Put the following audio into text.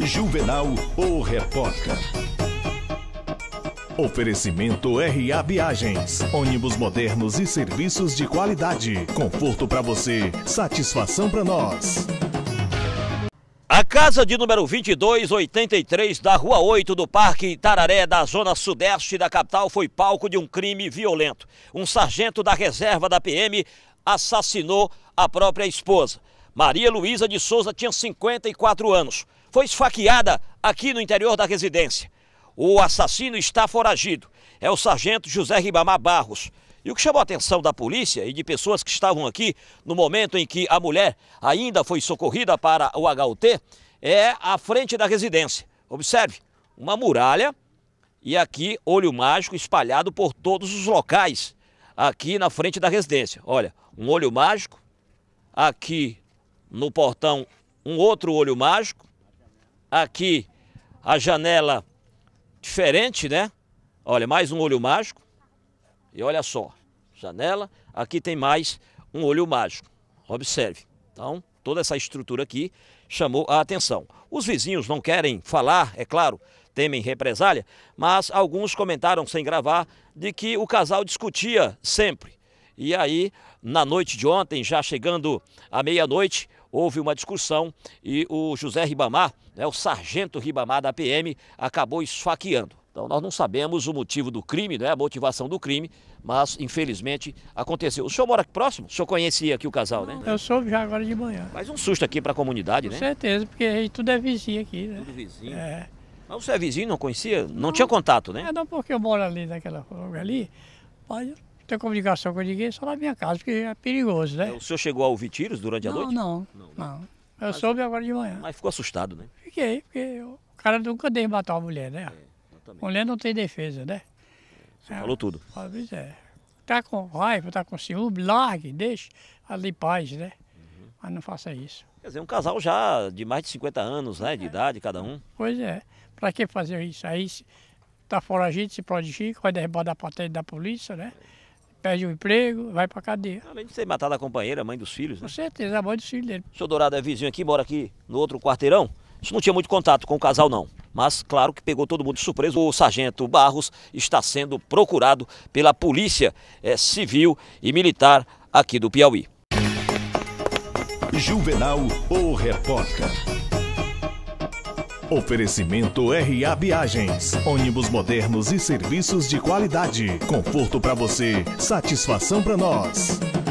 Juvenal, o repórter. Oferecimento RA Viagens. Ônibus modernos e serviços de qualidade. Conforto para você, satisfação para nós. A casa de número 2283 da Rua 8 do Parque Tararé, da zona sudeste da capital, foi palco de um crime violento. Um sargento da reserva da PM assassinou a própria esposa. Maria Luísa de Souza tinha 54 anos foi esfaqueada aqui no interior da residência. O assassino está foragido. É o sargento José Ribamar Barros. E o que chamou a atenção da polícia e de pessoas que estavam aqui no momento em que a mulher ainda foi socorrida para o HUT é a frente da residência. Observe, uma muralha e aqui olho mágico espalhado por todos os locais aqui na frente da residência. Olha, um olho mágico, aqui no portão um outro olho mágico, Aqui a janela diferente, né? Olha, mais um olho mágico. E olha só, janela. Aqui tem mais um olho mágico. Observe. Então, toda essa estrutura aqui chamou a atenção. Os vizinhos não querem falar, é claro, temem represália, mas alguns comentaram sem gravar de que o casal discutia sempre. E aí, na noite de ontem, já chegando à meia-noite, houve uma discussão e o José Ribamar, né, o sargento Ribamar da PM, acabou esfaqueando. Então nós não sabemos o motivo do crime, né, a motivação do crime, mas infelizmente aconteceu. O senhor mora aqui próximo? O senhor conhecia aqui o casal, né? Eu soube já agora de manhã. Mas um susto aqui para a comunidade, Com né? Com certeza, porque tudo é vizinho aqui, né? Tudo vizinho. É. Mas você é vizinho, não conhecia? Não, não tinha contato, né? É, não, porque eu moro ali naquela ali, mas não comunicação com ninguém, só na minha casa, porque é perigoso, né? É, o senhor chegou a ouvir tiros durante a não, noite? Não, não. não. Eu mas, soube agora de manhã. Mas ficou assustado, né? Fiquei, porque eu, o cara nunca deve matar uma mulher, né? É, mulher não tem defesa, né? É, falou tudo. Pois é. Tá com raiva, tá com ciúme, largue, deixe ali paz, né? Uhum. Mas não faça isso. Quer dizer, um casal já de mais de 50 anos, né? De é. idade, cada um. Pois é. Pra que fazer isso? Aí tá foragido, se prodigir, vai derrubar da patente da polícia, né? É perde o emprego, vai pra cadeia. Além de ser matado a companheira, a mãe dos filhos, né? Com certeza, a mãe dos filhos dele. O senhor Dourado é vizinho aqui, mora aqui no outro quarteirão. Isso não tinha muito contato com o casal, não. Mas, claro que pegou todo mundo de surpresa. O sargento Barros está sendo procurado pela polícia é, civil e militar aqui do Piauí. Juvenal, o repórter. Oferecimento RA Viagens. Ônibus modernos e serviços de qualidade. Conforto para você, satisfação para nós.